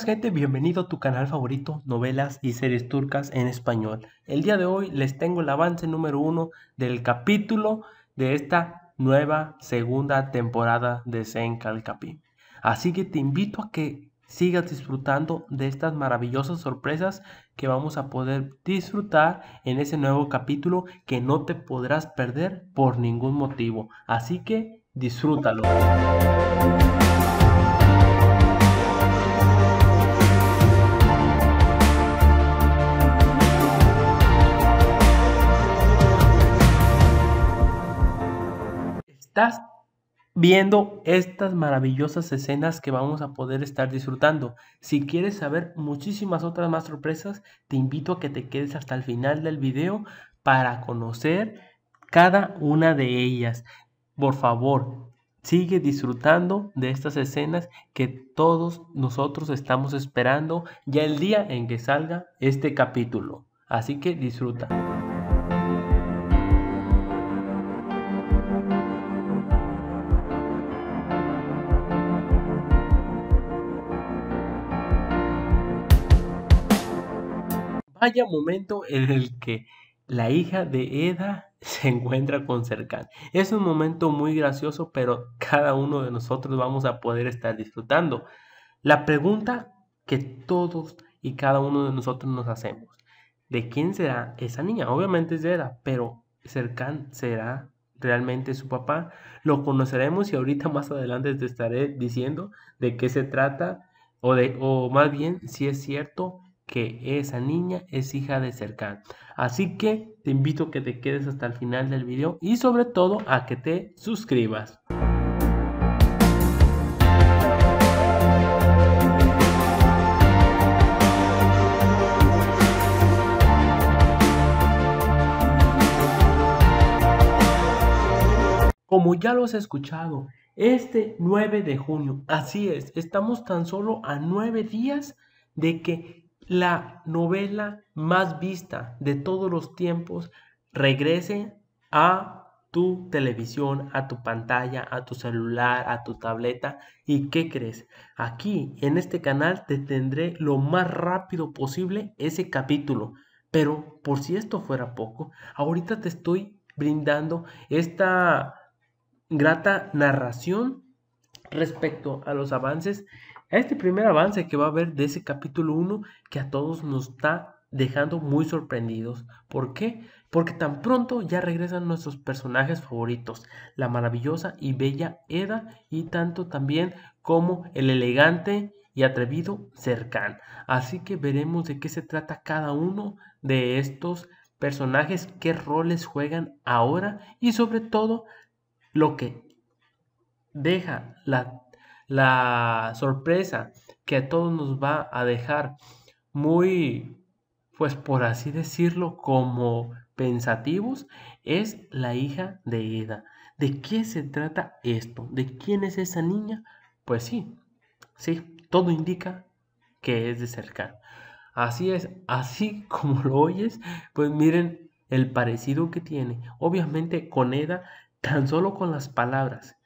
gente, bienvenido a tu canal favorito, novelas y series turcas en español. El día de hoy les tengo el avance número uno del capítulo de esta nueva segunda temporada de Zen capi Así que te invito a que sigas disfrutando de estas maravillosas sorpresas que vamos a poder disfrutar en ese nuevo capítulo que no te podrás perder por ningún motivo. Así que disfrútalo. viendo estas maravillosas escenas que vamos a poder estar disfrutando. Si quieres saber muchísimas otras más sorpresas, te invito a que te quedes hasta el final del video para conocer cada una de ellas. Por favor, sigue disfrutando de estas escenas que todos nosotros estamos esperando ya el día en que salga este capítulo. Así que disfruta. haya momento en el que la hija de Eda se encuentra con Cercán. Es un momento muy gracioso, pero cada uno de nosotros vamos a poder estar disfrutando. La pregunta que todos y cada uno de nosotros nos hacemos, ¿de quién será esa niña? Obviamente es de Eda, pero Cercán será realmente su papá. Lo conoceremos y ahorita más adelante te estaré diciendo de qué se trata o, de, o más bien si es cierto que esa niña es hija de Cercán. Así que te invito a que te quedes hasta el final del video y sobre todo a que te suscribas. Como ya lo has escuchado, este 9 de junio, así es, estamos tan solo a 9 días de que la novela más vista de todos los tiempos regrese a tu televisión, a tu pantalla, a tu celular, a tu tableta. ¿Y qué crees? Aquí en este canal te tendré lo más rápido posible ese capítulo. Pero por si esto fuera poco, ahorita te estoy brindando esta grata narración respecto a los avances este primer avance que va a haber de ese capítulo 1 que a todos nos está dejando muy sorprendidos. ¿Por qué? Porque tan pronto ya regresan nuestros personajes favoritos, la maravillosa y bella Eda y tanto también como el elegante y atrevido Cercán. Así que veremos de qué se trata cada uno de estos personajes, qué roles juegan ahora y sobre todo lo que deja la la sorpresa que a todos nos va a dejar muy, pues por así decirlo, como pensativos, es la hija de Eda. ¿De qué se trata esto? ¿De quién es esa niña? Pues sí, sí, todo indica que es de cercano. Así es, así como lo oyes, pues miren el parecido que tiene. Obviamente con Eda, tan solo con las palabras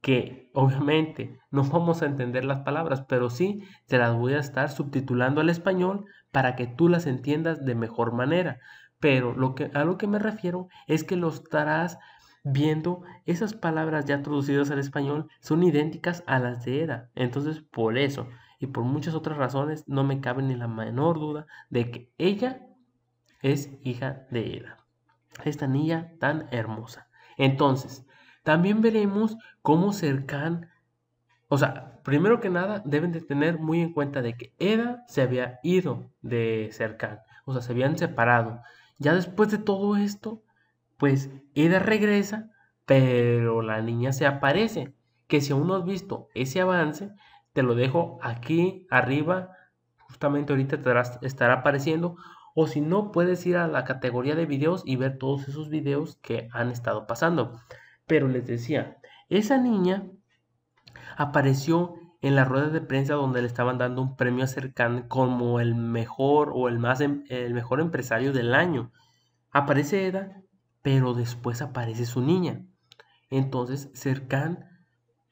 que obviamente no vamos a entender las palabras, pero sí se las voy a estar subtitulando al español para que tú las entiendas de mejor manera. Pero lo que, a lo que me refiero es que lo estarás viendo, esas palabras ya traducidas al español son idénticas a las de EDA. Entonces, por eso y por muchas otras razones, no me cabe ni la menor duda de que ella es hija de EDA. Esta niña tan hermosa. Entonces, también veremos cómo cercan. o sea, primero que nada deben de tener muy en cuenta de que Eda se había ido de cercan. o sea, se habían separado. Ya después de todo esto, pues Eda regresa, pero la niña se aparece. Que si aún no has visto ese avance, te lo dejo aquí arriba, justamente ahorita estará apareciendo. O si no, puedes ir a la categoría de videos y ver todos esos videos que han estado pasando. Pero les decía, esa niña apareció en la rueda de prensa donde le estaban dando un premio a Cercán como el mejor o el, más, em, el mejor empresario del año. Aparece Eda, pero después aparece su niña. Entonces Cercan,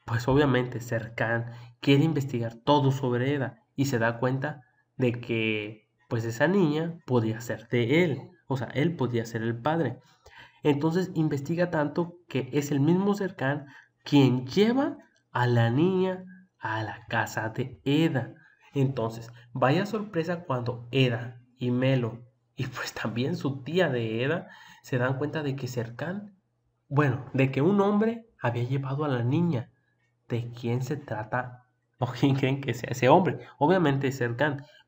pues obviamente cercan, quiere investigar todo sobre Eda y se da cuenta de que pues esa niña podía ser de él, o sea, él podía ser el padre. Entonces investiga tanto que es el mismo Cercán quien lleva a la niña a la casa de Eda. Entonces, vaya sorpresa cuando Eda y Melo y pues también su tía de Eda se dan cuenta de que Cercán, bueno, de que un hombre había llevado a la niña. ¿De quién se trata o quién creen que sea ese hombre? Obviamente es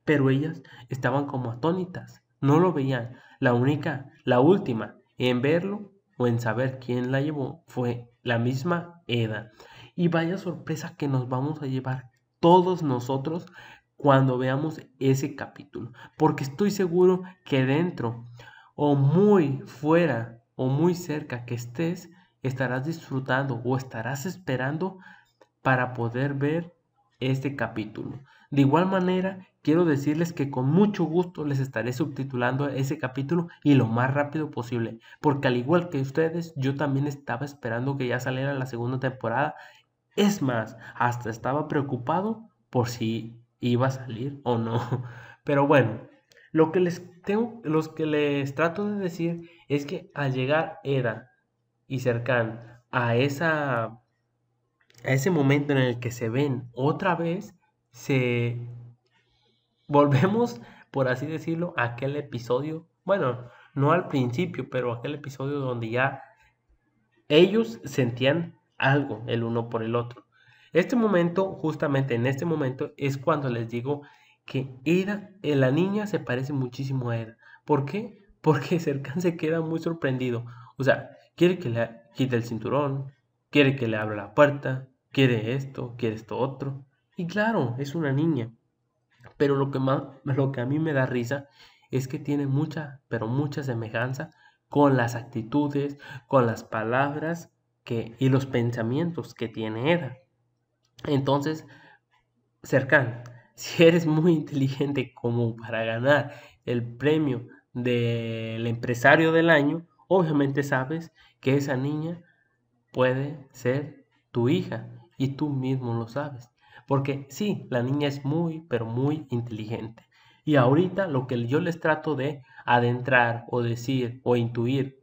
pero ellas estaban como atónitas, no lo veían. La única, la última en verlo o en saber quién la llevó fue la misma Eda. Y vaya sorpresa que nos vamos a llevar todos nosotros cuando veamos ese capítulo. Porque estoy seguro que dentro o muy fuera o muy cerca que estés, estarás disfrutando o estarás esperando para poder ver este capítulo. De igual manera, quiero decirles que con mucho gusto les estaré subtitulando ese capítulo y lo más rápido posible, porque al igual que ustedes, yo también estaba esperando que ya saliera la segunda temporada. Es más, hasta estaba preocupado por si iba a salir o no. Pero bueno, lo que les tengo, los que les trato de decir es que al llegar Eda y Cercan a esa a ese momento en el que se ven otra vez, se volvemos, por así decirlo, a aquel episodio, bueno, no al principio, pero aquel episodio donde ya ellos sentían algo el uno por el otro. Este momento, justamente en este momento, es cuando les digo que en eh, la niña se parece muchísimo a él. ¿Por qué? Porque Cercán se queda muy sorprendido. O sea, quiere que le quite el cinturón, quiere que le abra la puerta, quiere esto, quiere esto otro. Y claro, es una niña. Pero lo que, más, lo que a mí me da risa es que tiene mucha, pero mucha semejanza con las actitudes, con las palabras que, y los pensamientos que tiene Eda. Entonces, cercano si eres muy inteligente como para ganar el premio del empresario del año, obviamente sabes que esa niña puede ser tu hija y tú mismo lo sabes. Porque sí, la niña es muy, pero muy inteligente. Y ahorita lo que yo les trato de adentrar o decir o intuir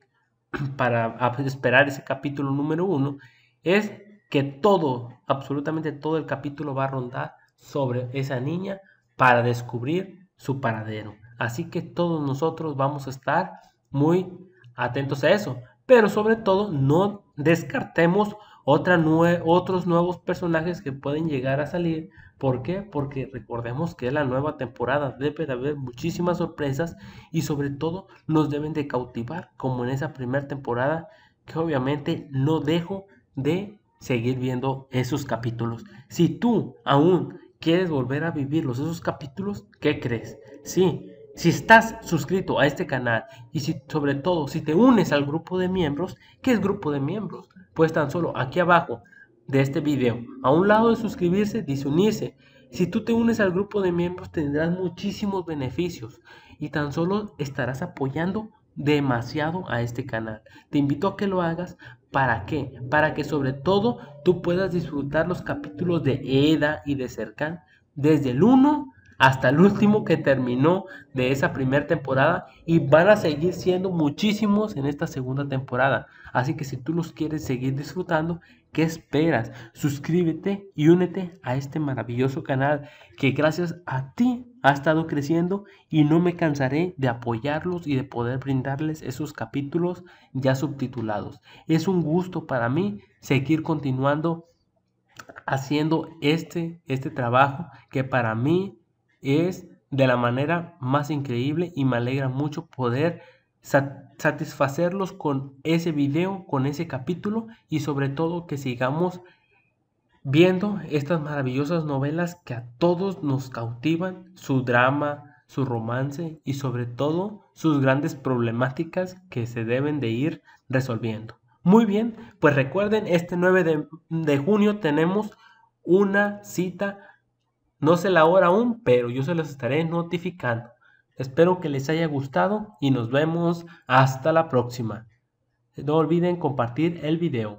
para esperar ese capítulo número uno es que todo, absolutamente todo el capítulo va a rondar sobre esa niña para descubrir su paradero. Así que todos nosotros vamos a estar muy atentos a eso. Pero sobre todo no descartemos otros nuevos personajes que pueden llegar a salir. ¿Por qué? Porque recordemos que es la nueva temporada. Debe de haber muchísimas sorpresas y sobre todo nos deben de cautivar como en esa primera temporada que obviamente no dejo de seguir viendo esos capítulos. Si tú aún quieres volver a vivirlos, esos capítulos, ¿qué crees? Sí, si estás suscrito a este canal y si, sobre todo si te unes al grupo de miembros, ¿qué es grupo de miembros? Pues tan solo aquí abajo de este video, a un lado de suscribirse, dice unirse. Si tú te unes al grupo de miembros tendrás muchísimos beneficios y tan solo estarás apoyando demasiado a este canal. Te invito a que lo hagas. ¿Para qué? Para que sobre todo tú puedas disfrutar los capítulos de EDA y de Cercan desde el 1 hasta el último que terminó de esa primera temporada y van a seguir siendo muchísimos en esta segunda temporada. Así que si tú los quieres seguir disfrutando, ¿qué esperas? Suscríbete y únete a este maravilloso canal que gracias a ti ha estado creciendo y no me cansaré de apoyarlos y de poder brindarles esos capítulos ya subtitulados. Es un gusto para mí seguir continuando haciendo este, este trabajo que para mí es de la manera más increíble y me alegra mucho poder satisfacerlos con ese video, con ese capítulo y sobre todo que sigamos viendo estas maravillosas novelas que a todos nos cautivan, su drama, su romance y sobre todo sus grandes problemáticas que se deben de ir resolviendo. Muy bien, pues recuerden, este 9 de, de junio tenemos una cita no sé la hora aún, pero yo se los estaré notificando. Espero que les haya gustado y nos vemos hasta la próxima. No olviden compartir el video.